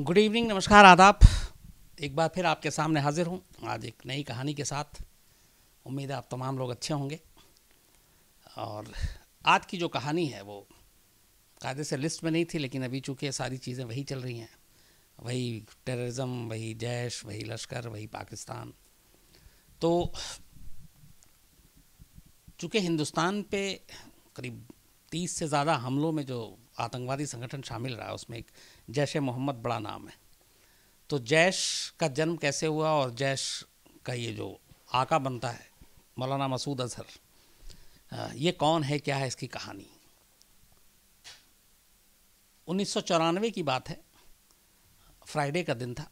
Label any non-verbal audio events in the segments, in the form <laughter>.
Good evening नमस्कार आदाब एक बार फिर आपके सामने हाजिर हूँ आज एक नई कहानी के साथ उम्मीद है आप तमाम लोग अच्छे होंगे और आज की जो कहानी है वो कायदे से लिस्ट में नहीं थी लेकिन अभी चूँकि सारी चीज़ें वही चल रही हैं वही टेररिज्म वही जैश वही लश्कर वही पाकिस्तान तो चूँकि हिंदुस्तान पे करीब तीस से ज़्यादा हमलों में जो आतंकवादी संगठन शामिल रहा उसमें एक जैश मोहम्मद बड़ा नाम है तो जैश का जन्म कैसे हुआ और जैश का ये जो आका बनता है मौलाना मसूद अजहर ये कौन है क्या है इसकी कहानी उन्नीस की बात है फ्राइडे का दिन था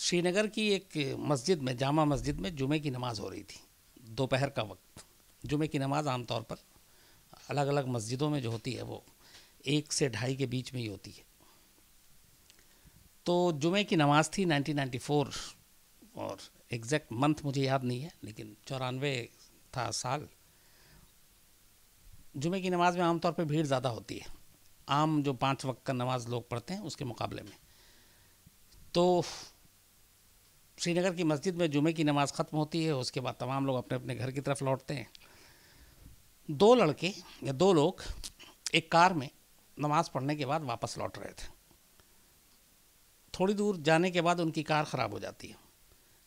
श्रीनगर की एक मस्जिद में जामा मस्जिद में जुमे की नमाज़ हो रही थी दोपहर का वक्त जुमे की नमाज़ आमतौर पर अलग अलग मस्जिदों में जो होती है वो एक से ढाई के बीच में ही होती है तो जुमे की नमाज थी 1994 और एग्जैक्ट मंथ मुझे याद नहीं है लेकिन चौरानवे था साल जुमे की नमाज में आमतौर पर भीड़ ज़्यादा होती है आम जो पाँच वक्त का नमाज लोग पढ़ते हैं उसके मुकाबले में तो श्रीनगर की मस्जिद में जुमे की नमाज़ ख़त्म होती है उसके बाद तमाम लोग अपने अपने घर की तरफ लौटते हैं दो लड़के या दो लोग एक कार में नमाज पढ़ने के बाद वापस लौट रहे थे थोड़ी दूर जाने के बाद उनकी कार ख़राब हो जाती है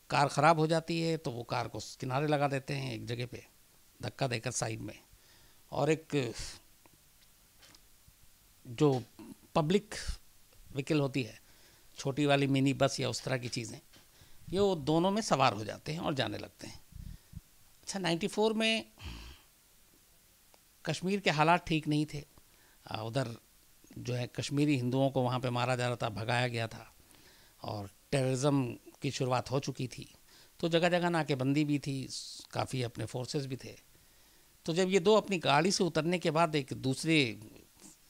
कार ख़राब हो जाती है तो वो कार को किनारे लगा देते हैं एक जगह पे धक्का देकर साइड में और एक जो पब्लिक व्हीकल होती है छोटी वाली मिनी बस या उस तरह की चीज़ें ये वो दोनों में सवार हो जाते हैं और जाने लगते हैं अच्छा 94 में कश्मीर के हालात ठीक नहीं थे उधर जो है कश्मीरी हिंदुओं को वहाँ पे मारा जा रहा था भगाया गया था और टेररिज्म की शुरुआत हो चुकी थी तो जगह जगह नाकेबंदी भी थी काफ़ी अपने फोर्सेस भी थे तो जब ये दो अपनी गाड़ी से उतरने के बाद एक दूसरे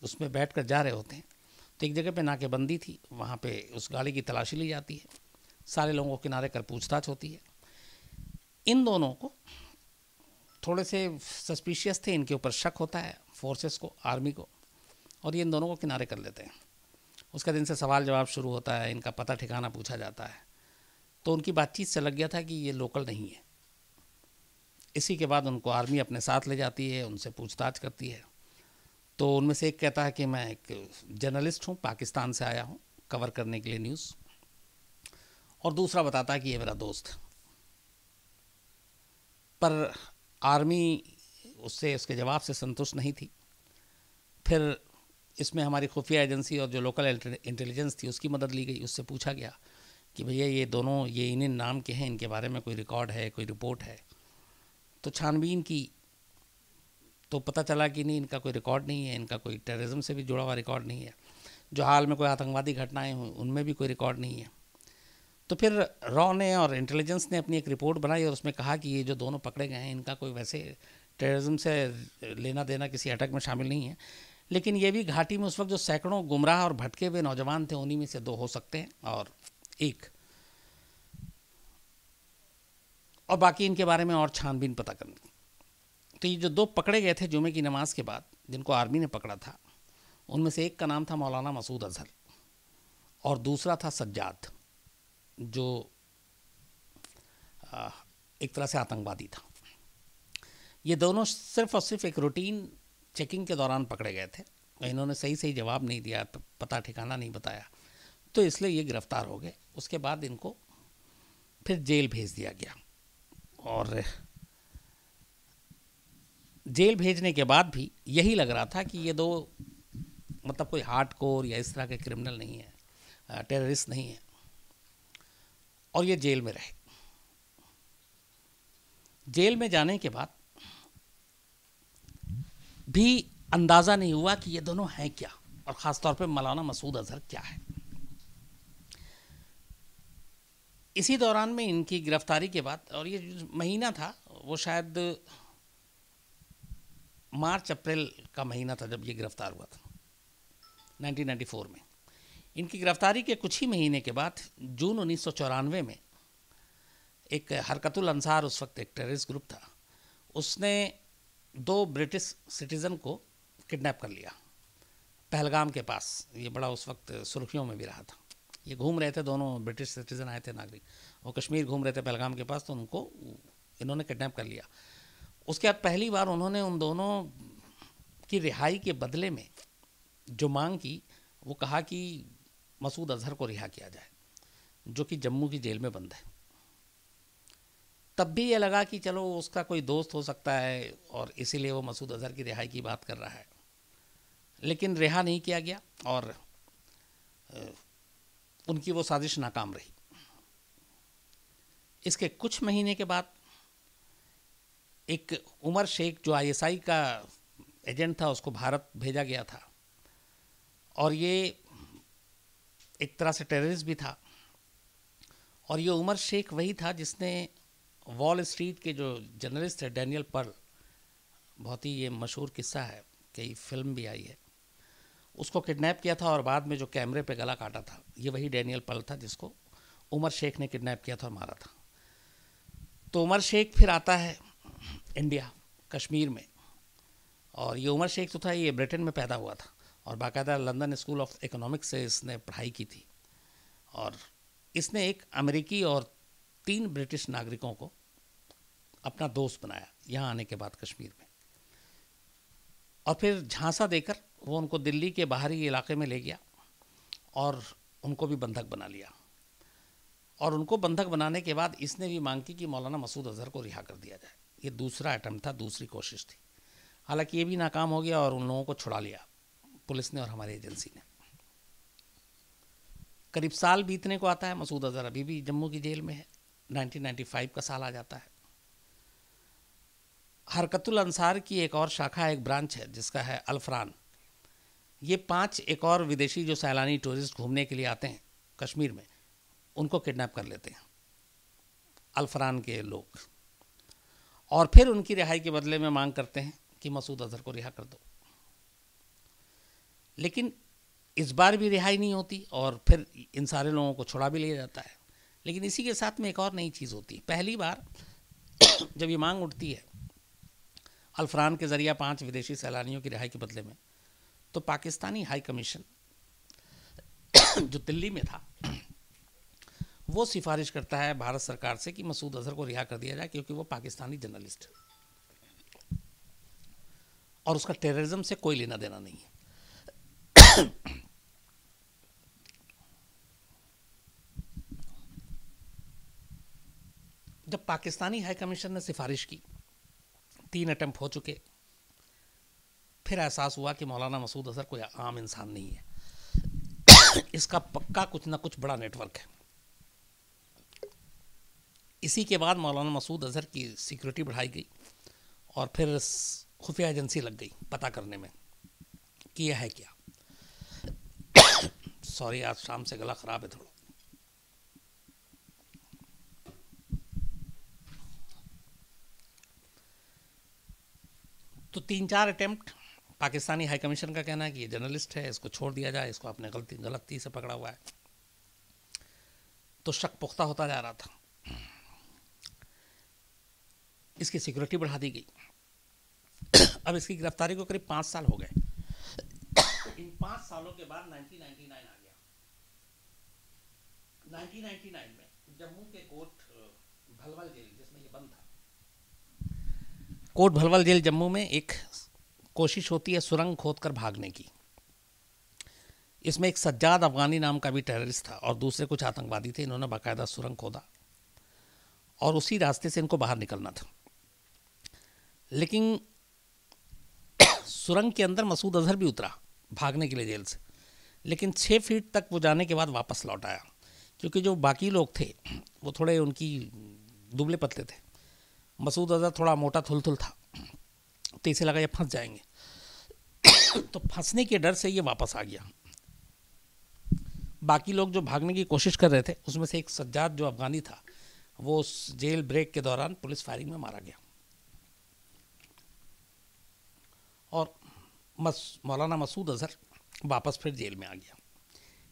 उसमें बैठ कर जा रहे होते हैं तो एक जगह पे नाकेबंदी थी वहाँ पे उस गाड़ी की तलाशी ली जाती है सारे लोगों को किनारे कर पूछताछ होती है इन दोनों को थोड़े से सस्पिशियस थे इनके ऊपर शक होता है फोर्सेस को आर्मी को और ये इन दोनों को किनारे कर लेते हैं उसका दिन से सवाल जवाब शुरू होता है इनका पता ठिकाना पूछा जाता है तो उनकी बातचीत से लग गया था कि ये लोकल नहीं है इसी के बाद उनको आर्मी अपने साथ ले जाती है उनसे पूछताछ करती है तो उनमें से एक कहता है कि मैं एक जर्नलिस्ट हूँ पाकिस्तान से आया हूँ कवर करने के लिए न्यूज़ और दूसरा बताता है कि ये मेरा दोस्त पर आर्मी उससे उसके जवाब से संतुष्ट नहीं थी फिर इसमें हमारी खुफिया एजेंसी और जो लोकल इंटेलिजेंस थी उसकी मदद ली गई उससे पूछा गया कि भैया ये दोनों ये इन इन नाम के हैं इनके बारे में कोई रिकॉर्ड है कोई रिपोर्ट है तो छानबीन की तो पता चला कि नहीं इनका कोई रिकॉर्ड नहीं है इनका कोई टेररिज्म से भी जुड़ा हुआ रिकॉर्ड नहीं है जो हाल में कोई आतंकवादी घटनाएं हुई उनमें भी कोई रिकॉर्ड नहीं है तो फिर रॉ ने और इंटेलिजेंस ने अपनी एक रिपोर्ट बनाई और उसमें कहा कि ये जो दोनों पकड़े गए हैं इनका कोई वैसे टेररिज्म से लेना देना किसी अटैक में शामिल नहीं है लेकिन ये भी घाटी में उस वक्त जो सैकड़ों गुमराह और भटके हुए नौजवान थे उन्हीं में से दो हो सकते हैं और एक और बाकी इनके बारे में और छानबीन पता करनी तो ये जो दो पकड़े गए थे जुमे की नमाज के बाद जिनको आर्मी ने पकड़ा था उनमें से एक का नाम था मौलाना मसूद अजहर और दूसरा था सज्जाद जो एक तरह से आतंकवादी था ये दोनों सिर्फ और सिर्फ एक रूटीन चेकिंग के दौरान पकड़े गए थे इन्होंने सही सही जवाब नहीं दिया तो पता ठिकाना नहीं बताया तो इसलिए ये गिरफ्तार हो गए उसके बाद इनको फिर जेल भेज दिया गया और जेल भेजने के बाद भी यही लग रहा था कि ये दो मतलब कोई हार्ड कोर या इस तरह के क्रिमिनल नहीं है टेररिस्ट नहीं है और ये जेल में रहे जेल में जाने के बाद भी अंदाज़ा नहीं हुआ कि ये दोनों हैं क्या और ख़ासतौर पर मौलाना मसूद अजहर क्या है इसी दौरान में इनकी गिरफ्तारी के बाद और ये महीना था वो शायद मार्च अप्रैल का महीना था जब ये गिरफ्तार हुआ था 1994 में इनकी गिरफ्तारी के कुछ ही महीने के बाद जून उन्नीस में एक हरकतुल अंसार उस वक्त एक टेररिस्ट ग्रुप था उसने दो ब्रिटिश सिटीज़न को किडनैप कर लिया पहलगाम के पास ये बड़ा उस वक्त सुर्खियों में भी रहा था ये घूम रहे थे दोनों ब्रिटिश सिटीज़न आए थे नागरिक वो कश्मीर घूम रहे थे पहलगाम के पास तो उनको इन्होंने किडनैप कर लिया उसके बाद पहली बार उन्होंने उन दोनों की रिहाई के बदले में जो मांग की वो कहा कि मसूद अजहर को रिहा किया जाए जो कि जम्मू की जेल में बंद है तब भी ये लगा कि चलो उसका कोई दोस्त हो सकता है और इसीलिए वो मसूद अजहर की रिहाई की बात कर रहा है लेकिन रिहा नहीं किया गया और उनकी वो साजिश नाकाम रही इसके कुछ महीने के बाद एक उमर शेख जो आईएसआई का एजेंट था उसको भारत भेजा गया था और ये एक तरह से टेररिस्ट भी था और ये उमर शेख वही था जिसने वॉल स्ट्रीट के जो जर्नलिस्ट है डैनियल पर्ल बहुत ही ये मशहूर किस्सा है कई फिल्म भी आई है उसको किडनैप किया था और बाद में जो कैमरे पे गला काटा था ये वही डैनियल पर्ल था जिसको उमर शेख ने किडनैप किया था और मारा था तो उमर शेख फिर आता है इंडिया कश्मीर में और ये उमर शेख तो था ये ब्रिटेन में पैदा हुआ था और बाकायदा लंदन स्कूल ऑफ इकोनॉमिक्स से इसने पढ़ाई की थी और इसने एक अमेरिकी और तीन ब्रिटिश नागरिकों को अपना दोस्त बनाया यहाँ आने के बाद कश्मीर में और फिर झांसा देकर वो उनको दिल्ली के बाहरी इलाके में ले गया और उनको भी बंधक बना लिया और उनको बंधक बनाने के बाद इसने भी मांग की कि मौलाना मसूद अजहर को रिहा कर दिया जाए ये दूसरा अटैम्प्ट था दूसरी कोशिश थी हालांकि ये भी नाकाम हो गया और उन लोगों को छुड़ा लिया पुलिस ने और हमारी एजेंसी ने करीब साल बीतने को आता है मसूद अजहर अभी भी जम्मू की जेल में है 1995 का साल आ जाता है हरकतुल अंसार की एक और शाखा एक ब्रांच है जिसका है अलफ़रान ये पांच एक और विदेशी जो सैलानी टूरिस्ट घूमने के लिए आते हैं कश्मीर में उनको किडनैप कर लेते हैं अलफ़रान के लोग और फिर उनकी रिहाई के बदले में मांग करते हैं कि मसूद अजहर को रिहा कर दो लेकिन इस बार भी रिहाई नहीं होती और फिर इन सारे लोगों को छुड़ा भी लिया जाता है लेकिन इसी के साथ में एक और नई चीज़ होती है पहली बार <coughs> जब ये मांग उठती है अलफरान के ज़रिए पांच विदेशी सैलानियों की रिहाई के बदले में तो पाकिस्तानी हाई कमीशन <coughs> जो दिल्ली में था वो सिफारिश करता है भारत सरकार से कि मसूद अजहर को रिहा कर दिया जाए क्योंकि वो पाकिस्तानी जर्नलिस्ट है और उसका टेररिज्म से कोई लेना देना नहीं है जब पाकिस्तानी हाई कमीशन ने सिफारिश की तीन अटैम्प्ट हो चुके फिर एहसास हुआ कि मौलाना मसूद अजहर कोई आम इंसान नहीं है इसका पक्का कुछ ना कुछ बड़ा नेटवर्क है इसी के बाद मौलाना मसूद अजहर की सिक्योरिटी बढ़ाई गई और फिर खुफिया एजेंसी लग गई पता करने में कि यह है क्या <coughs> सॉरी आज शाम से गला ख़राब है थोड़ा तो तीन चार अटैम्प्ट पाकिस्तानी हाई कमीशन का कहना है कि ये जर्नलिस्ट है इसको छोड़ दिया जाए इसको आपने गलती गलती से पकड़ा हुआ है तो शक पुख्ता होता जा रहा था इसकी सिक्योरिटी बढ़ा दी गई अब इसकी गिरफ्तारी को करीब पाँच साल हो गए इन पाँच सालों के बाद 1999 आ गया 1999 में जम्मू के कोर्ट भलवल जेल जिसमें ये बंद था कोट भलवल जेल जम्मू में एक कोशिश होती है सुरंग खोदकर भागने की इसमें एक सज्जाद अफगानी नाम का भी टेररिस्ट था और दूसरे कुछ आतंकवादी थे इन्होंने बाकायदा सुरंग खोदा और उसी रास्ते से इनको बाहर निकलना था लेकिन सुरंग के अंदर मसूद अजहर भी उतरा भागने के लिए जेल से लेकिन छः फीट तक वो जाने के बाद वापस लौट आया क्योंकि जो बाकी लोग थे वो थोड़े उनकी दुबले पतले थे मसूद अजहर थोड़ा मोटा थुल थुल था तो इसे लगा ये फंस जाएंगे तो फंसने के डर से ये वापस आ गया बाकी लोग जो भागने की कोशिश कर रहे थे उसमें से एक सज्जाद जो अफगानी था वो उस जेल ब्रेक के दौरान पुलिस फायरिंग में मारा गया और मस मौलाना मसूद अजहर वापस फिर जेल में आ गया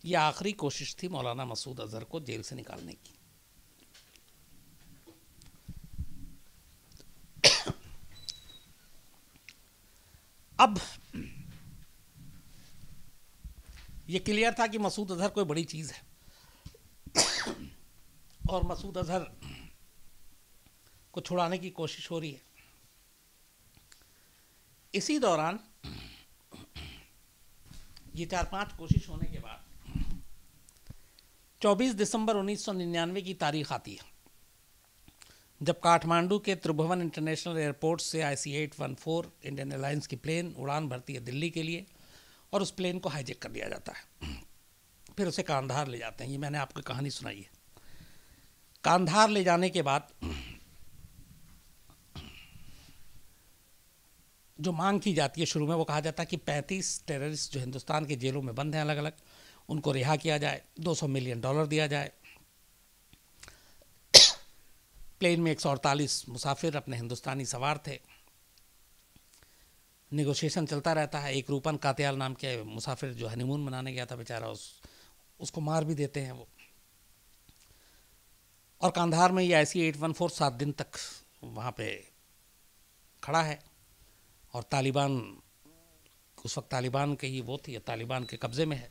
ये आखिरी कोशिश थी मौलाना मसूद अजहर को जेल से निकालने की अब ये क्लियर था कि मसूद अजहर कोई बड़ी चीज़ है और मसूद अजहर को छुड़ाने की कोशिश हो रही है इसी दौरान ये चार पांच कोशिश होने के बाद 24 दिसंबर 1999 की तारीख आती है जब काठमांडू के त्रिभुवन इंटरनेशनल एयरपोर्ट से I C eight one four Indian airlines की प्लेन उड़ान भरती है दिल्ली के लिए और उस प्लेन को हाईजेक कर लिया जाता है फिर उसे कांधार ले जाते हैं ये मैंने आपको कहानी सुनाई है कांधार ले जाने के बाद जो मांग की जाती है शुरू में वो कहा जाता है कि पैंतीस टेररिस्ट जो हिंदुस्तान के जेलों में बंद हैं अलग अलग उनको रिहा किया जाए 200 मिलियन डॉलर दिया जाए प्लेन में 148 मुसाफिर अपने हिंदुस्तानी सवार थे निगोशिएशन चलता रहता है एक रूपन कात्याल नाम के मुसाफिर जो हनीमून मनाने गया था बेचारा उस उसको मार भी देते हैं वो और कांधार में ये ऐसी एट वन फोर सात दिन तक वहाँ पे खड़ा है और तालिबान उस वक्त तालिबान के ही वो थी तालिबान के कब्ज़े में है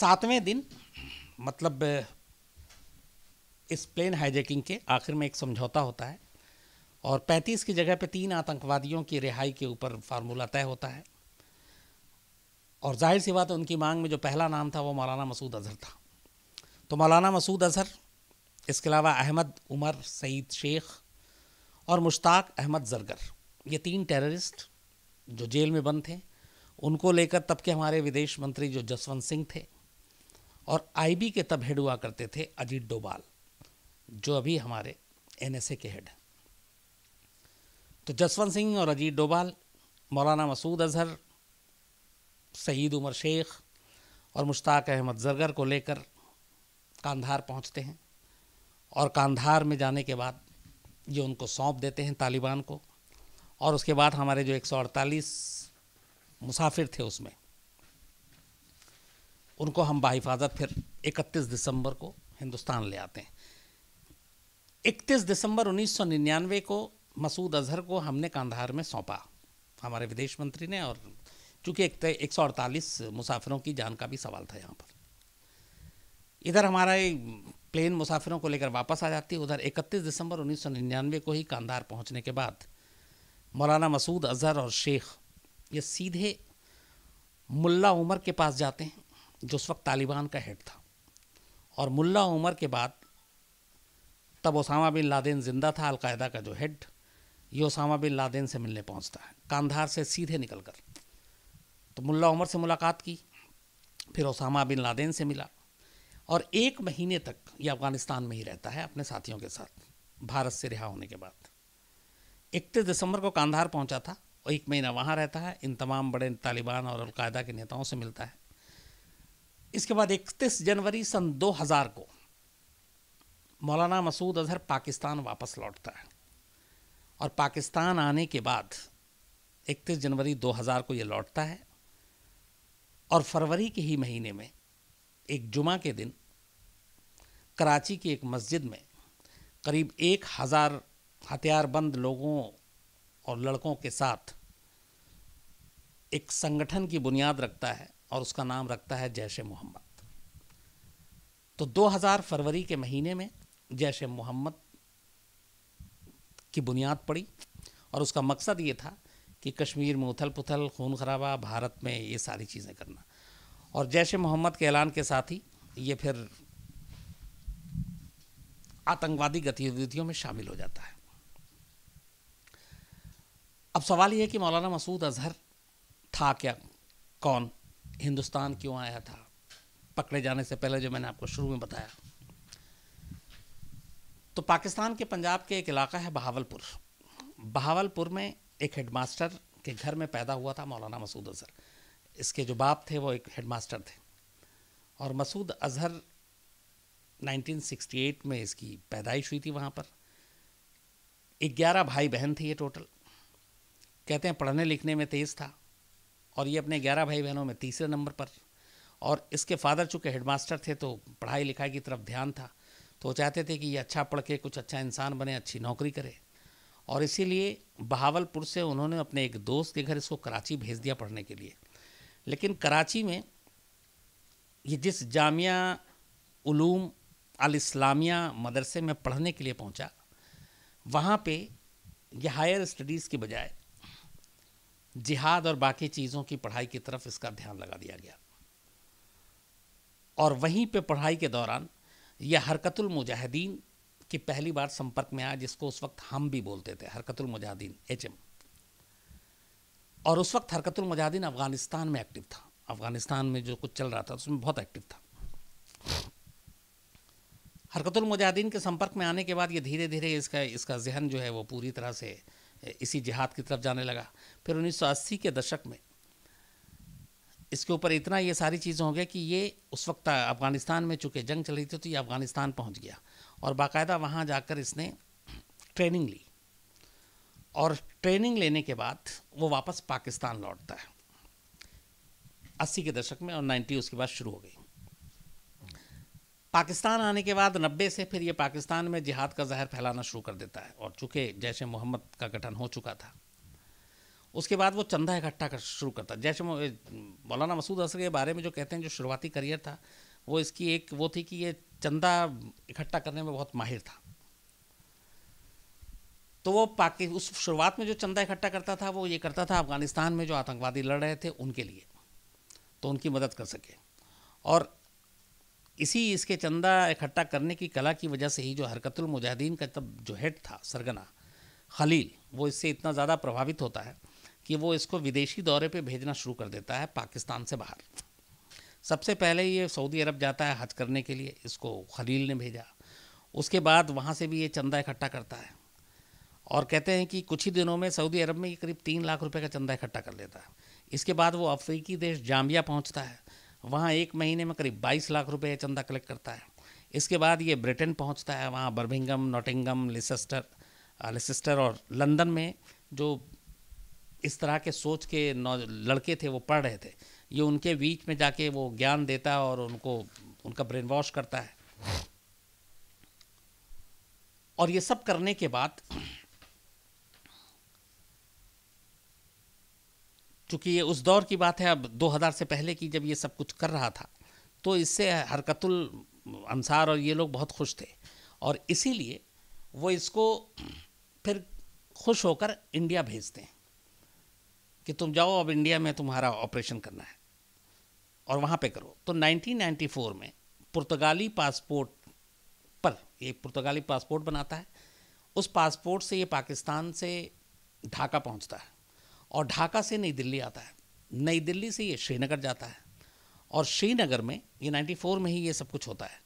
सातवें दिन मतलब इस प्लेन हाईजेकिंग के आखिर में एक समझौता होता है और 35 की जगह पर तीन आतंकवादियों की रिहाई के ऊपर फार्मूला तय होता है और जाहिर सी बात है उनकी मांग में जो पहला नाम था वो मौलाना मसूद अजहर था तो मौलाना मसूद अजहर इसके अलावा अहमद उमर सईद शेख और मुश्ताक अहमद जरगर ये तीन टेररिस्ट जो जेल में बंद थे उनको लेकर तब के हमारे विदेश मंत्री जो जसवंत सिंह थे और आईबी के तब हेड हुआ करते थे अजीत डोभाल जो अभी हमारे एनएसए के हेड हैं तो जसवंत सिंह और अजीत डोभाल मौलाना मसूद अजहर सईद उमर शेख और मुश्ताक अहमद जरगर को लेकर कांधार पहुंचते हैं और कांधार में जाने के बाद ये उनको सौंप देते हैं तालिबान को और उसके बाद हमारे जो 148 मुसाफिर थे उसमें उनको हम बाहिफाजत फिर 31 दिसंबर को हिंदुस्तान ले आते हैं इकतीस दिसंबर 1999 को मसूद अजहर को हमने कांधार में सौंपा हमारे विदेश मंत्री ने और चूँकि एक, सौ अड़तालीस मुसाफिरों की जान का भी सवाल था यहाँ पर इधर हमारा प्लेन मुसाफिरों को लेकर वापस आ जाती है उधर 31 दिसंबर 1999 को ही कांधार पहुँचने के बाद मौलाना मसूद अजहर और शेख ये सीधे मुल्ला उमर के पास जाते हैं जो उस वक्त तालिबान का हेड था और मुल्ला उमर के बाद तब ओसामा बिन लादेन जिंदा था अलकायदा का जो हेड ये ओसामा बिन लादेन से मिलने पहुंचता है कांधार से सीधे निकल कर तो मुल्ला उमर से मुलाकात की फिर ओसामा बिन लादेन से मिला और एक महीने तक ये अफ़गानिस्तान में ही रहता है अपने साथियों के साथ भारत से रिहा होने के बाद इकतीस दिसंबर को कांधार पहुंचा था और एक महीना वहाँ रहता है इन तमाम बड़े तालिबान और अलकायदा के नेताओं से मिलता है इसके बाद इकतीस जनवरी सन 2000 को मौलाना मसूद अजहर पाकिस्तान वापस लौटता है और पाकिस्तान आने के बाद 31 जनवरी 2000 को ये लौटता है और फरवरी के ही महीने में एक जुमा के दिन कराची की एक मस्जिद में करीब एक हज़ार हथियारबंद लोगों और लड़कों के साथ एक संगठन की बुनियाद रखता है और उसका नाम रखता है जैश मोहम्मद तो 2000 फरवरी के महीने में जैश मोहम्मद की बुनियाद पड़ी और उसका मकसद ये था कि कश्मीर में उथल पुथल खून खराबा भारत में ये सारी चीज़ें करना और जैश मोहम्मद के ऐलान के साथ ही ये फिर आतंकवादी गतिविधियों में शामिल हो जाता है अब सवाल यह है कि मौलाना मसूद अजहर था क्या कौन हिंदुस्तान क्यों आया था पकड़े जाने से पहले जो मैंने आपको शुरू में बताया तो पाकिस्तान के पंजाब के एक इलाका है बहावलपुर बहावलपुर में एक हेडमास्टर के घर में पैदा हुआ था मौलाना मसूद अजहर इसके जो बाप थे वो एक हेडमास्टर थे और मसूद अजहर 1968 में इसकी पैदाइश हुई थी वहाँ पर ग्यारह भाई बहन थे ये टोटल कहते हैं पढ़ने लिखने में तेज़ था और ये अपने ग्यारह भाई बहनों में तीसरे नंबर पर और इसके फादर चूँकि हेडमास्टर थे तो पढ़ाई लिखाई की तरफ ध्यान था तो चाहते थे कि ये अच्छा पढ़ के कुछ अच्छा इंसान बने अच्छी नौकरी करे और इसीलिए बहावलपुर से उन्होंने अपने एक दोस्त के घर इसको कराची भेज दिया पढ़ने के लिए लेकिन कराची में ये जिस जामिया उलूम अल इस्लामिया मदरसे में पढ़ने के लिए पहुंचा वहाँ पे ये हायर स्टडीज़ के बजाय जिहाद और बाकी चीज़ों की पढ़ाई की तरफ इसका ध्यान लगा दिया गया और वहीं पे पढ़ाई के दौरान यह हरकतुल मुजाहिदीन की पहली बार संपर्क में आया जिसको उस वक्त हम भी बोलते थे हरकतुल मुजाहिदीन एच और उस वक्त हरकतुल मुजाहिदीन अफ़गानिस्तान में एक्टिव था अफ़गानिस्तान में जो कुछ चल रहा था उसमें बहुत एक्टिव था हरकतुल मुजाहिदीन के संपर्क में आने के बाद ये धीरे धीरे इसका इसका जहन जो है वो पूरी तरह से इसी जिहाद की तरफ जाने लगा फिर 1980 के दशक में इसके ऊपर इतना ये सारी चीज़ें हो गया कि ये उस वक्त अफ़गानिस्तान में चूँकि जंग चल रही थी तो ये अफ़गानिस्तान पहुँच गया और बाकायदा वहाँ जाकर इसने ट्रेनिंग ली और ट्रेनिंग लेने के बाद वो वापस पाकिस्तान लौटता है अस्सी के दशक में और नाइन्टी उसके बाद शुरू हो गई पाकिस्तान आने के बाद नब्बे से फिर ये पाकिस्तान में जिहाद का जहर फैलाना शुरू कर देता है और चूँकि जैश मोहम्मद का गठन हो चुका था उसके बाद वो चंदा इकट्ठा कर शुरू करता जैसे मौलाना मसूद असर के बारे में जो कहते हैं जो शुरुआती करियर था वो इसकी एक वो थी कि ये चंदा इकट्ठा करने में बहुत माहिर था तो वो पाकि उस शुरुआत में जो चंदा इकट्ठा करता था वो ये करता था अफगानिस्तान में जो आतंकवादी लड़ रहे थे उनके लिए तो उनकी मदद कर सके और इसी इसके चंदा इकट्ठा करने की कला की वजह से ही जो हरकतुल मुजाहिदीन का तब जो हेड था सरगना खलील वो इससे इतना ज़्यादा प्रभावित होता है कि वो इसको विदेशी दौरे पे भेजना शुरू कर देता है पाकिस्तान से बाहर सबसे पहले ये सऊदी अरब जाता है हज करने के लिए इसको खलील ने भेजा उसके बाद वहाँ से भी ये चंदा इकट्ठा करता है और कहते हैं कि कुछ ही दिनों में सऊदी अरब में ये करीब तीन लाख रुपए का चंदा इकट्ठा कर लेता है इसके बाद वो अफ्रीकी देश जाम्बिया पहुँचता है वहाँ एक महीने में करीब बाईस लाख रुपये चंदा कलेक्ट करता है इसके बाद ये ब्रिटेन पहुँचता है वहाँ बर्मिंगम नोटिंगम लिसेस्टर लिसेस्टर और लंदन में जो इस तरह के सोच के लड़के थे वो पढ़ रहे थे ये उनके बीच में जाके वो ज्ञान देता है और उनको उनका ब्रेन वॉश करता है और ये सब करने के बाद चूंकि ये उस दौर की बात है अब 2000 से पहले की जब ये सब कुछ कर रहा था तो इससे हरकतुल अंसार और ये लोग बहुत खुश थे और इसीलिए वो इसको फिर खुश होकर इंडिया भेजते हैं कि तुम जाओ अब इंडिया में तुम्हारा ऑपरेशन करना है और वहाँ पे करो तो 1994 में पुर्तगाली पासपोर्ट पर ये पुर्तगाली पासपोर्ट बनाता है उस पासपोर्ट से ये पाकिस्तान से ढाका पहुँचता है और ढाका से नई दिल्ली आता है नई दिल्ली से ये श्रीनगर जाता है और श्रीनगर में ये 94 में ही ये सब कुछ होता है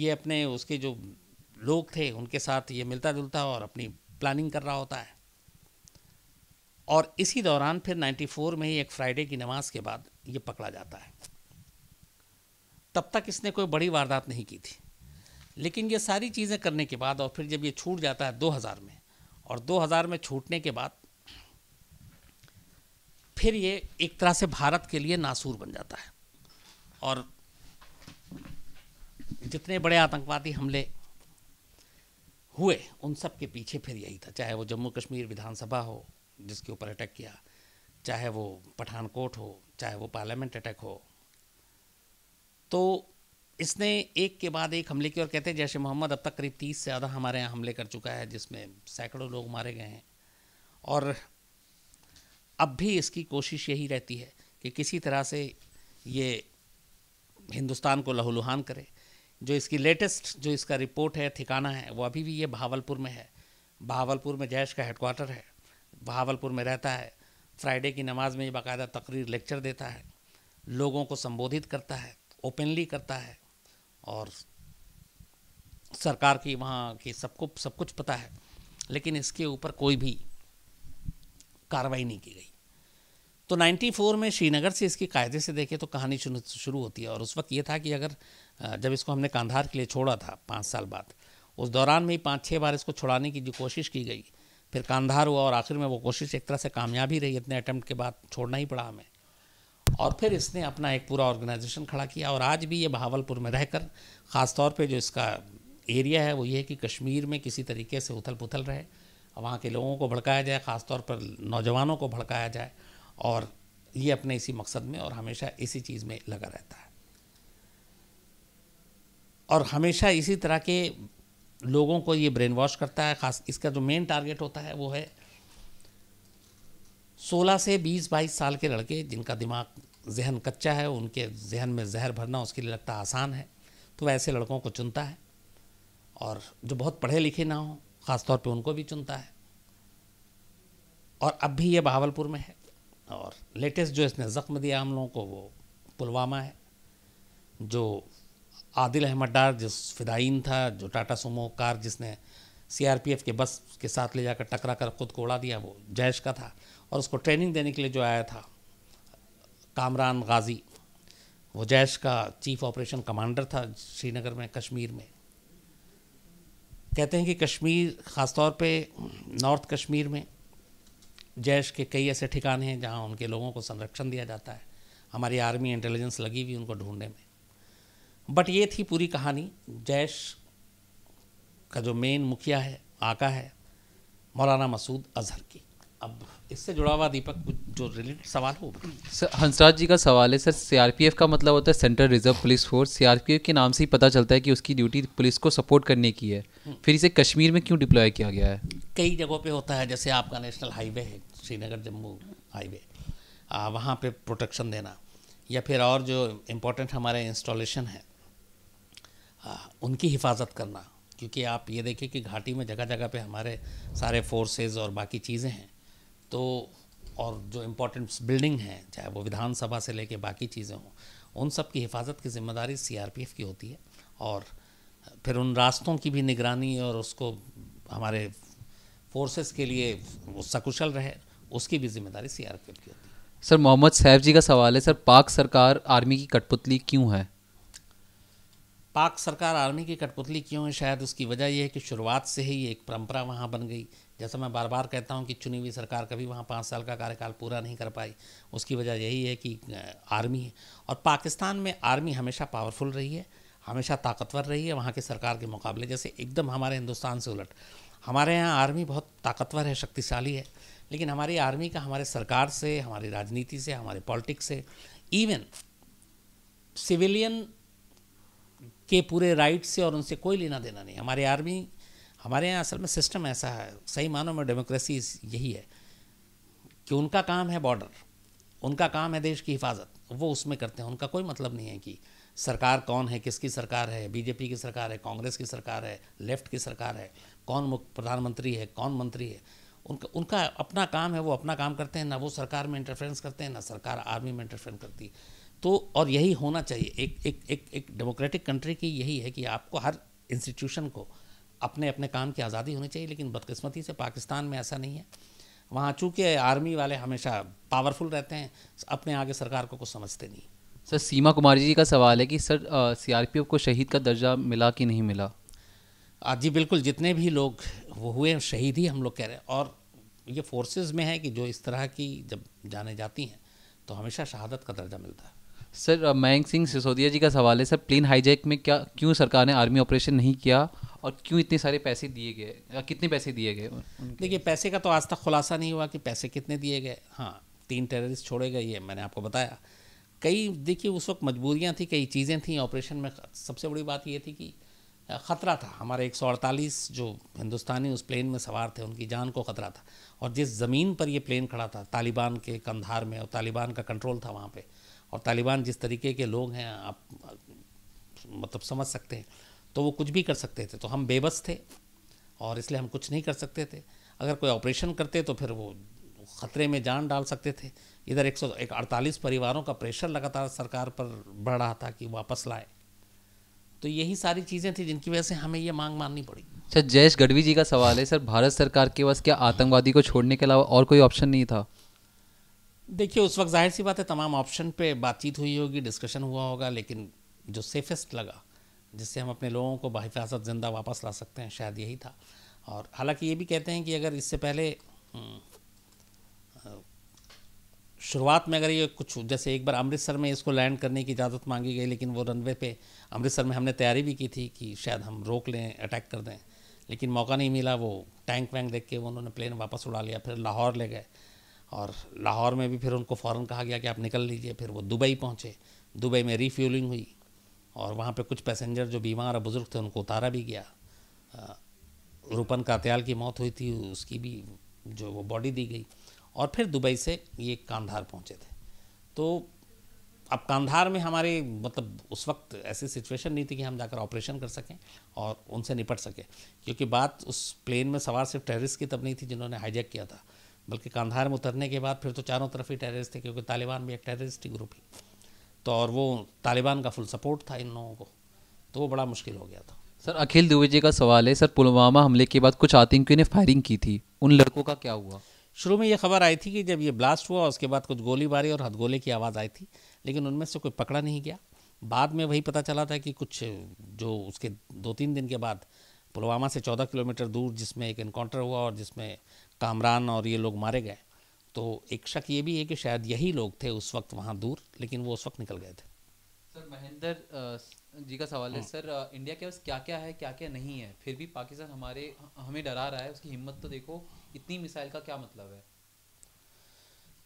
ये अपने उसके जो लोग थे उनके साथ ये मिलता जुलता और अपनी प्लानिंग कर रहा होता है और इसी दौरान फिर 94 में ही एक फ्राइडे की नमाज के बाद ये पकड़ा जाता है तब तक इसने कोई बड़ी वारदात नहीं की थी लेकिन ये सारी चीज़ें करने के बाद और फिर जब ये छूट जाता है 2000 में और 2000 में छूटने के बाद फिर ये एक तरह से भारत के लिए नासूर बन जाता है और जितने बड़े आतंकवादी हमले हुए उन सब के पीछे फिर यही था चाहे वो जम्मू कश्मीर विधानसभा हो जिसके ऊपर अटैक किया चाहे वो पठानकोट हो चाहे वो पार्लियामेंट अटैक हो तो इसने एक के बाद एक हमले किए और कहते हैं जैश मोहम्मद अब तक करीब तीस से ज़्यादा हमारे यहाँ हमले कर चुका है जिसमें सैकड़ों लोग मारे गए हैं और अब भी इसकी कोशिश यही रहती है कि किसी तरह से ये हिंदुस्तान को लहूलुहान करे जो इसकी लेटेस्ट जो इसका रिपोर्ट है ठिकाना है वो अभी भी ये बहावलपुर में है बहावलपुर में जैश का हेडक्वार्टर है बहावलपुर में रहता है फ्राइडे की नमाज में ये बाकायदा तकरीर लेक्चर देता है लोगों को संबोधित करता है ओपनली करता है और सरकार की वहाँ की सबको सब कुछ पता है लेकिन इसके ऊपर कोई भी कार्रवाई नहीं की गई तो 94 में श्रीनगर से इसकी कायदे से देखें तो कहानी शुरू होती है और उस वक्त ये था कि अगर जब इसको हमने कांधार के लिए छोड़ा था पाँच साल बाद उस दौरान में ही पाँच छः बार इसको छुड़ाने की जो कोशिश की गई फिर कांधार हुआ और आखिर में वो कोशिश एक तरह से कामयाब ही रही इतने अटैम्प्ट के बाद छोड़ना ही पड़ा हमें और फिर इसने अपना एक पूरा ऑर्गेनाइजेशन खड़ा किया और आज भी ये बहावलपुर में रहकर ख़ास तौर पे जो इसका एरिया है वो ये है कि कश्मीर में किसी तरीके से उथल पुथल रहे वहाँ के लोगों को भड़काया जाए ख़ास तौर पर नौजवानों को भड़काया जाए और ये अपने इसी मकसद में और हमेशा इसी चीज़ में लगा रहता है और हमेशा इसी तरह के लोगों को ये ब्रेन वॉश करता है खास इसका जो मेन टारगेट होता है वो है 16 से 20 बाईस साल के लड़के जिनका दिमाग जहन कच्चा है उनके जहन में जहर भरना उसके लिए लगता आसान है तो वह ऐसे लड़कों को चुनता है और जो बहुत पढ़े लिखे ना हों ख़ासतौर पर उनको भी चुनता है और अब भी ये बहावलपुर में है और लेटेस्ट जो इसने ज़ख्म दिया हम लोगों को वो पुलवामा है जो आदिल अहमद डार जो फिदाइन था जो टाटा सुमो कार जिसने सीआरपीएफ के बस के साथ ले जाकर टकरा कर खुद को उड़ा दिया वो जैश का था और उसको ट्रेनिंग देने के लिए जो आया था कामरान गाजी वो जैश का चीफ ऑपरेशन कमांडर था श्रीनगर में कश्मीर में कहते हैं कि कश्मीर ख़ासतौर पे नॉर्थ कश्मीर में जैश के कई ऐसे ठिकाने हैं जहां उनके लोगों को संरक्षण दिया जाता है हमारी आर्मी इंटेलिजेंस लगी हुई उनको ढूंढने में बट ये थी पूरी कहानी जैश का जो मेन मुखिया है आका है मौलाना मसूद अजहर की अब इससे जुड़ा हुआ दीपक जो रिलेटेड सवाल हो सर हंसराज जी का सवाल है सर सीआरपीएफ का मतलब होता है central reserve police force CRPF के नाम से ही पता चलता है कि उसकी ड्यूटी पुलिस को सपोर्ट करने की है हम्म। फिर इसे कश्मीर में क्यों डिप्लॉय किया गया है कई जगहों पे होता है जैसे आपका नेशनल हाईवे है श्रीनगर जम्मू हाईवे वहाँ पर प्रोटेक्शन देना या फिर और जो इम्पोर्टेंट हमारे इंस्टॉलेशन है उनकी हिफाजत करना क्योंकि आप ये देखें कि घाटी में जगह जगह पे हमारे सारे फोर्सेस और बाकी चीज़ें हैं तो और जो इम्पोर्टेंट बिल्डिंग हैं चाहे वो विधानसभा से लेके बाकी चीज़ें हों उन सब की हिफाजत की जिम्मेदारी सीआरपीएफ की होती है और फिर उन रास्तों की भी निगरानी और उसको हमारे फोर्सेस के लिए सकुशल रहे उसकी भी जिम्मेदारी सी की होती है सर मोहम्मद सैफ जी का सवाल है सर पाक सरकार आर्मी की कठपुतली क्यों है पाक सरकार आर्मी की कठपुतली क्यों है शायद उसकी वजह यह है कि शुरुआत से ही एक परंपरा वहाँ बन गई जैसा मैं बार बार कहता हूँ कि चुनी हुई सरकार कभी वहाँ पाँच साल का कार्यकाल पूरा नहीं कर पाई उसकी वजह यही है कि आर्मी है और पाकिस्तान में आर्मी हमेशा पावरफुल रही है हमेशा ताकतवर रही है वहाँ की सरकार के मुकाबले जैसे एकदम हमारे हिंदुस्तान से उलट हमारे यहाँ आर्मी बहुत ताकतवर है शक्तिशाली है लेकिन हमारी आर्मी का हमारे सरकार से हमारी राजनीति से हमारे पॉलिटिक्स से इवन सिविलियन के पूरे राइट से और उनसे कोई लेना देना नहीं हमारे आर्मी हमारे यहाँ असल में सिस्टम ऐसा है सही मानो में डेमोक्रेसी यही है कि उनका काम है बॉर्डर उनका काम है देश की हिफाजत वो उसमें करते हैं उनका कोई मतलब नहीं है कि सरकार कौन है किसकी सरकार है बीजेपी की सरकार है कांग्रेस की सरकार है लेफ्ट की सरकार है कौन प्रधानमंत्री है कौन मंत्री है उनका उनका अपना काम है वो अपना काम करते हैं ना वो सरकार में इंटरफेरेंस करते हैं ना सरकार आर्मी में इंटरफेरेंस करती है तो और यही होना चाहिए एक एक एक एक डेमोक्रेटिक कंट्री की यही है कि आपको हर इंस्टीट्यूशन को अपने अपने काम की आज़ादी होनी चाहिए लेकिन बदकिस्मती से पाकिस्तान में ऐसा नहीं है वहाँ चूँकि आर्मी वाले हमेशा पावरफुल रहते हैं अपने आगे सरकार को कुछ समझते नहीं सर सीमा कुमारी जी का सवाल है कि सर सी को शहीद का दर्जा मिला कि नहीं मिला जी बिल्कुल जितने भी लोग वो हुए शहीद ही हम लोग कह रहे हैं और ये फोर्सेस में है कि जो इस तरह की जब जाने जाती हैं तो हमेशा शहादत का दर्जा मिलता है सर मयंक सिंह सिसोदिया जी का सवाल है सर प्लेन हाईजैक में क्या क्यों सरकार ने आर्मी ऑपरेशन नहीं किया और क्यों इतने सारे पैसे दिए गए कितने पैसे दिए गए देखिए पैसे का तो आज तक खुलासा नहीं हुआ कि पैसे कितने दिए गए हाँ तीन टेररिस्ट छोड़े गए ये मैंने आपको बताया कई देखिए उस वक्त मजबूरियाँ थी कई चीज़ें थी ऑपरेशन में सबसे बड़ी बात ये थी कि ख़तरा था हमारे एक जो हिंदुस्तानी उस प्लेन में सवार थे उनकी जान को ख़तरा था और जिस ज़मीन पर ये प्लेन खड़ा था तालिबान के कंधार में और तालिबान का कंट्रोल था वहाँ पर और तालिबान जिस तरीके के लोग हैं आप मतलब समझ सकते हैं तो वो कुछ भी कर सकते थे तो हम बेबस थे और इसलिए हम कुछ नहीं कर सकते थे अगर कोई ऑपरेशन करते तो फिर वो ख़तरे में जान डाल सकते थे इधर एक सौ एक अड़तालीस परिवारों का प्रेशर लगातार सरकार पर बढ़ रहा था कि वापस लाए तो यही सारी चीज़ें थी जिनकी वजह से हमें ये मांग माननी पड़ी सर जयेश गढ़वी जी का सवाल है सर भारत सरकार के पास क्या आतंकवादी को छोड़ने के अलावा और कोई ऑप्शन नहीं था देखिए उस वक्त जाहिर सी बात है तमाम ऑप्शन पे बातचीत हुई होगी डिस्कशन हुआ होगा लेकिन जो सेफेस्ट लगा जिससे हम अपने लोगों को बाहिफाजत ज़िंदा वापस ला सकते हैं शायद यही था और हालांकि ये भी कहते हैं कि अगर इससे पहले हम्म, शुरुआत में अगर ये कुछ जैसे एक बार अमृतसर में इसको लैंड करने की इजाज़त मांगी गई लेकिन वो रनवे पे अमृतसर में हमने तैयारी भी की थी कि शायद हम रोक लें अटैक कर दें लेकिन मौका नहीं मिला वो टैंक वैंक देख के वो उन्होंने प्लेन वापस उड़ा लिया फिर लाहौर ले गए और लाहौर में भी फिर उनको फ़ौर कहा गया कि आप निकल लीजिए फिर वो दुबई पहुँचे दुबई में रीफ्यूलिंग हुई और वहाँ पे कुछ पैसेंजर जो बीमार और बुज़ुर्ग थे उनको उतारा भी गया रूपन कात्याल की मौत हुई थी उसकी भी जो वो बॉडी दी गई और फिर दुबई से ये कांधार पहुँचे थे तो अब कांधार में हमारे मतलब उस वक्त ऐसी सिचुएशन नहीं थी कि हम जाकर ऑपरेशन कर सकें और उनसे निपट सकें क्योंकि बात उस प्लेन में सवार सिर्फ टेररिस्ट की तब नहीं थी जिन्होंने हाईजैक किया था बल्कि कांधार में उतरने के बाद फिर तो चारों तरफ ही टेररिस्ट थे क्योंकि तालिबान भी एक टेररिस्ट ही ग्रुप ही तो और वो तालिबान का फुल सपोर्ट था इन लोगों को तो वो बड़ा मुश्किल हो गया था सर अखिल दुबे जी का सवाल है सर पुलवामा हमले के बाद कुछ आतंकियों ने फायरिंग की थी उन लड़कों का क्या हुआ शुरू में ये खबर आई थी कि जब ये ब्लास्ट हुआ उसके बाद कुछ गोलीबारी और हथगोले की आवाज़ आई थी लेकिन उनमें से कोई पकड़ा नहीं गया बाद में वही पता चला था कि कुछ जो उसके दो तीन दिन के बाद पुलवामा से चौदह किलोमीटर दूर जिसमें एक इनकाउंटर हुआ और जिसमें कामरान और ये लोग मारे गए तो एक शक ये भी है कि शायद यही लोग थे उस वक्त वहाँ दूर लेकिन वो उस वक्त निकल गए थे सर महेंद्र जी का सवाल है हाँ। सर इंडिया के पास क्या क्या है क्या क्या नहीं है फिर भी पाकिस्तान हमारे हमें डरा रहा है उसकी हिम्मत तो देखो इतनी मिसाइल का क्या मतलब है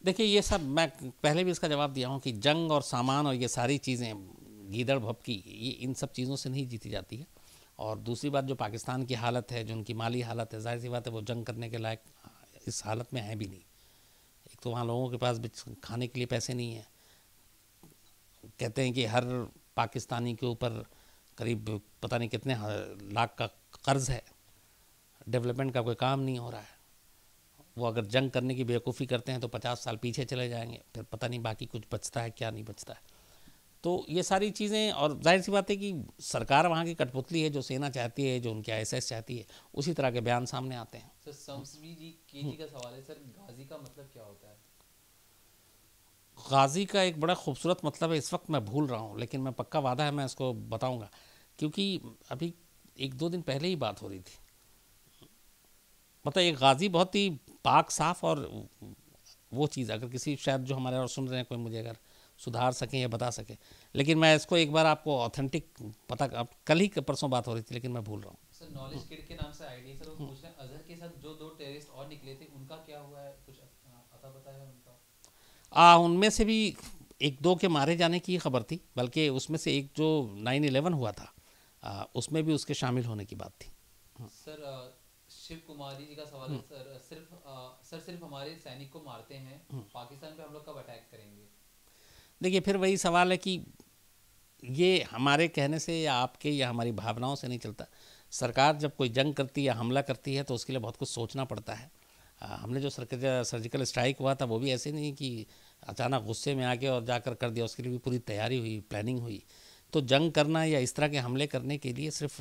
देखिए ये सब मैं पहले भी इसका जवाब दिया हूँ कि जंग और सामान और ये सारी चीज़ें गीदड़ भपकी ये इन सब चीज़ों से नहीं जीती जाती है और दूसरी बात जो पाकिस्तान की हालत है जो उनकी माली हालत है जाहिर सी बात है वो जंग करने के लायक इस हालत में है भी नहीं एक तो वहाँ लोगों के पास खाने के लिए पैसे नहीं हैं कहते हैं कि हर पाकिस्तानी के ऊपर करीब पता नहीं कितने लाख का कर्ज़ है डेवलपमेंट का कोई काम नहीं हो रहा है वो अगर जंग करने की बेवकूफ़ी करते हैं तो पचास साल पीछे चले जाएंगे फिर पता नहीं बाकी कुछ बचता है क्या नहीं बचता है तो ये सारी चीज़ें और जाहिर सी बात है कि सरकार वहाँ की कठपुतली है जो सेना चाहती है जो उनके आई चाहती है उसी तरह के बयान सामने आते हैं सर जी के जी का सवाल है सर गाजी का मतलब क्या होता है गाजी का एक बड़ा खूबसूरत मतलब है इस वक्त मैं भूल रहा हूँ लेकिन मैं पक्का वादा है मैं इसको बताऊँगा क्योंकि अभी एक दो दिन पहले ही बात हो रही थी मतलब एक गाजी बहुत ही पाक साफ और वो चीज़ अगर किसी शायद जो हमारे और सुन रहे हैं कोई मुझे अगर सुधार सकें या बता सकें लेकिन मैं इसको एक बार आपको ऑथेंटिक पता कल ही परसों बात हो रही थी लेकिन मैं भूल रहा हूँ आ, उनमें से भी एक दो के मारे जाने की खबर थी बल्कि उसमें से एक जो नाइन इलेवन हुआ था आ, उसमें भी उसके शामिल होने की बात थी सर शिव कुमारी जी का सवाल है हम्म। सर सिर्फ आ, सर सिर्फ हमारे सैनिक को मारते हैं हम्म। पाकिस्तान पे हम लोग कब अटैक करेंगे देखिए फिर वही सवाल है कि ये हमारे कहने से या आपके या हमारी भावनाओं से नहीं चलता सरकार जब कोई जंग करती है या हमला करती है तो उसके लिए बहुत कुछ सोचना पड़ता है हमने जो सर्जिकल स्ट्राइक हुआ था वो भी ऐसे नहीं कि अचानक गुस्से में आके और जाकर कर दिया उसके लिए भी पूरी तैयारी हुई प्लानिंग हुई तो जंग करना या इस तरह के हमले करने के लिए सिर्फ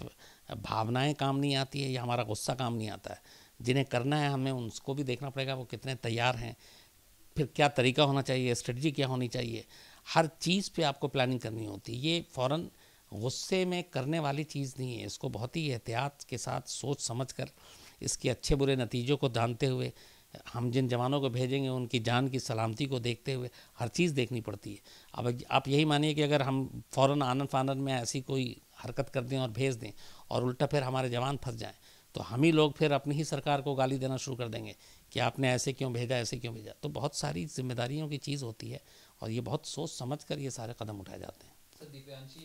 भावनाएं काम नहीं आती है या हमारा गुस्सा काम नहीं आता है जिन्हें करना है हमें उनको भी देखना पड़ेगा वो कितने तैयार हैं फिर क्या तरीका होना चाहिए स्ट्रेटजी क्या होनी चाहिए हर चीज़ पे आपको प्लानिंग करनी होती है ये फ़ौरन गुस्से में करने वाली चीज़ नहीं है इसको बहुत ही एहतियात के साथ सोच समझ कर इसके अच्छे बुरे नतीजों को जानते हुए हम जिन जवानों को भेजेंगे उनकी जान की सलामती को देखते हुए हर चीज़ देखनी पड़ती है अब आप यही मानिए कि अगर हम फ़ौर आनंद फानंद में ऐसी कोई हरकत कर दें और भेज दें और उल्टा फिर हमारे जवान फंस जाएँ तो हम ही लोग फिर अपनी ही सरकार को गाली देना शुरू कर देंगे कि आपने ऐसे क्यों भेजा ऐसे क्यों भेजा तो बहुत सारी जिम्मेदारियों की चीज़ होती है और ये बहुत सोच समझ कर ये सारे कदम उठाए जाते हैं सर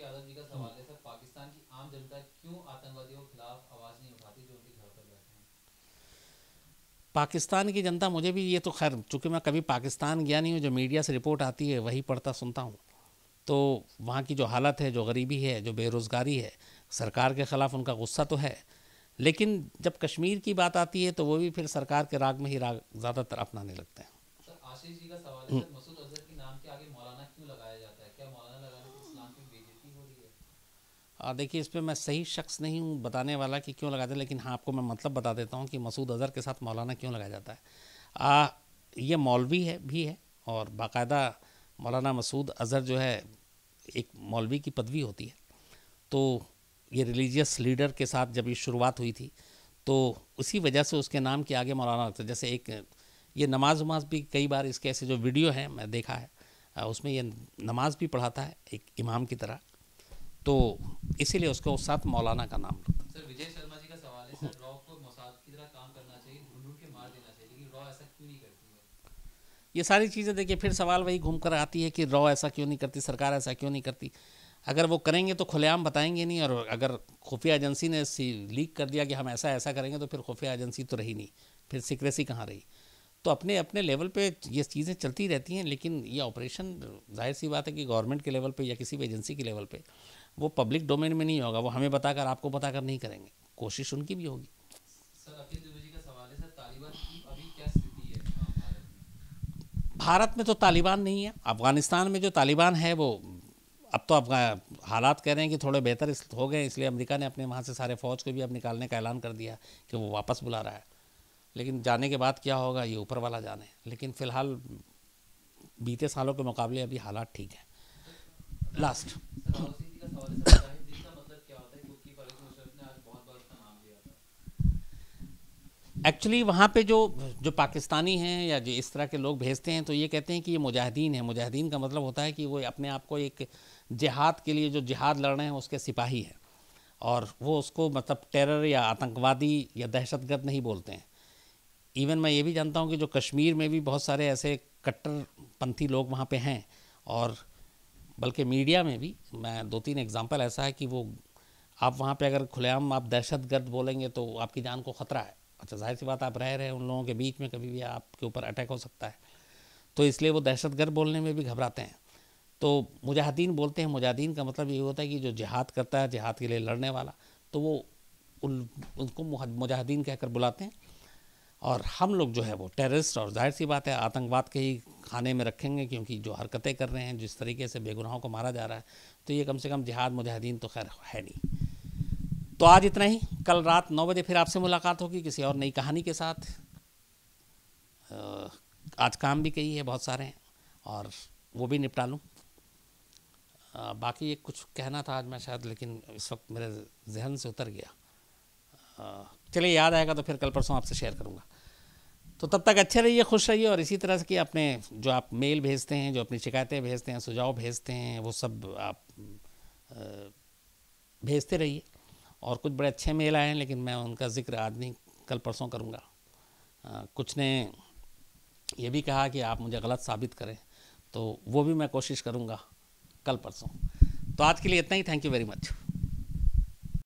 यादव जी का सवाल है सर पाकिस्तान की आम जनता क्यों आतंकवादियों के खिलाफ आवाज़ नहीं उठाती जो उनके घर पर पाकिस्तान की जनता मुझे भी ये तो खैर चूँकि मैं कभी पाकिस्तान गया नहीं हूँ जो मीडिया से रिपोर्ट आती है वही पढ़ता सुनता हूँ तो वहाँ की जो हालत है जो गरीबी है जो बेरोज़गारी है सरकार के ख़िलाफ़ उनका गुस्सा तो है लेकिन जब कश्मीर की बात आती है तो वो भी फिर सरकार के राग में ही राग ज़्यादातर अपनाने लगते हैं देखिए इस पर मैं सही शख्स नहीं हूँ बताने वाला कि क्यों लगाते हैं लेकिन हाँ आपको मैं मतलब बता देता हूँ कि मसूद अजहर के साथ मौलाना क्यों लगाया जाता है आ, ये मौलवी है भी है और बाकायदा मौलाना मसूद अजहर जो है एक मौलवी की पदवी होती है तो ये रिलीजियस लीडर के साथ जब ये शुरुआत हुई थी तो उसी वजह से उसके नाम के आगे मौलाना रखते जैसे एक ये नमाज वमाज भी कई बार इसके ऐसे जो वीडियो हैं मैं देखा है उसमें ये नमाज भी पढ़ाता है एक इमाम की तरह तो इसीलिए उसको उस साथ मौलाना का नाम रखता सर विजय शर्मा जी का सवाल है सर रॉ को मोसाद की तरह काम करना चाहिए ढूंढ के मार देना चाहिए लेकिन रॉ ऐसा क्यों नहीं करती है ये सारी चीज़ें देखिए फिर सवाल वही घूम कर आती है कि रॉ ऐसा क्यों नहीं करती सरकार ऐसा क्यों नहीं करती अगर वो करेंगे तो खुलेआम बताएंगे नहीं और अगर खुफिया एजेंसी ने लीक कर दिया कि हम ऐसा ऐसा करेंगे तो फिर खुफिया एजेंसी तो रही नहीं फिर सिक्रेसी कहाँ रही तो अपने अपने लेवल पे ये चीज़ें चलती रहती हैं लेकिन ये ऑपरेशन जाहिर सी बात है कि गवर्नमेंट के लेवल पे या किसी भी एजेंसी के लेवल पे वो पब्लिक डोमेन में नहीं होगा वो हमें बताकर आपको बताकर नहीं करेंगे कोशिश उनकी भी होगी भारत में तो तालिबान नहीं है अफ़गानिस्तान में जो तालिबान है वो अब तो अफगा हालात कह रहे हैं कि थोड़े बेहतर हो गए इसलिए अमेरिका ने अपने वहाँ से सारे फ़ौज को भी अब निकालने का ऐलान कर दिया कि वो वापस बुला रहा है लेकिन जाने के बाद क्या होगा ये ऊपर वाला जाने लेकिन फ़िलहाल बीते सालों के मुकाबले अभी हालात ठीक हैं लास्ट एक्चुअली वहाँ पे जो जो पाकिस्तानी हैं या जो इस तरह के लोग भेजते हैं तो ये कहते हैं कि ये मुजाहिदीन है मुजाहिदीन का मतलब होता है कि वो अपने आप को एक जिहाद के लिए जो जिहाद लड़ रहे हैं उसके सिपाही हैं और वो उसको मतलब टेरर या आतंकवादी या दहशतगर्द नहीं बोलते हैं इवन मैं ये भी जानता हूँ कि जो कश्मीर में भी बहुत सारे ऐसे कट्टरपंथी लोग वहाँ पे हैं और बल्कि मीडिया में भी मैं दो तीन एग्जांपल ऐसा है कि वो आप वहाँ पे अगर खुलेआम आप दहशतगर्द बोलेंगे तो आपकी जान को ख़तरा है अच्छा जाहिर सी बात आप रह रहे हैं उन लोगों के बीच में कभी भी आपके ऊपर अटैक हो सकता है तो इसलिए वो दहशतगर्द बोलने में भी घबराते हैं तो मुजाहिदीन बोलते हैं मुजाहिदीन का मतलब ये होता है कि जो जिहाद करता है जिहाद के लिए लड़ने वाला तो वो उन, उनको मुजाहिदीन कहकर बुलाते हैं और हम लोग जो है वो टेररिस्ट और जाहिर सी बात है आतंकवाद के ही खाने में रखेंगे क्योंकि जो हरकतें कर रहे हैं जिस तरीके से बेगुनाहों को मारा जा रहा है तो ये कम से कम जिहाद मुजाहिदीन तो खैर है नहीं तो आज इतना ही कल रात नौ बजे फिर आपसे मुलाकात होगी किसी और नई कहानी के साथ आज काम भी कही है बहुत सारे और वो भी निपटा लूँ बाकी एक कुछ कहना था आज मैं शायद लेकिन इस वक्त मेरे जहन से उतर गया चलिए याद आएगा तो फिर कल परसों आपसे शेयर करूँगा तो तब तक अच्छे रहिए खुश रहिए और इसी तरह से कि अपने जो आप मेल भेजते हैं जो अपनी शिकायतें भेजते हैं सुझाव भेजते हैं वो सब आप भेजते रहिए और कुछ बड़े अच्छे मेल आए हैं लेकिन मैं उनका जिक्र आज नहीं कल परसों करूँगा कुछ ने ये भी कहा कि आप मुझे गलत साबित करें तो वो भी मैं कोशिश करूँगा कल परसों तो आज के लिए इतना ही थैंक यू वेरी मच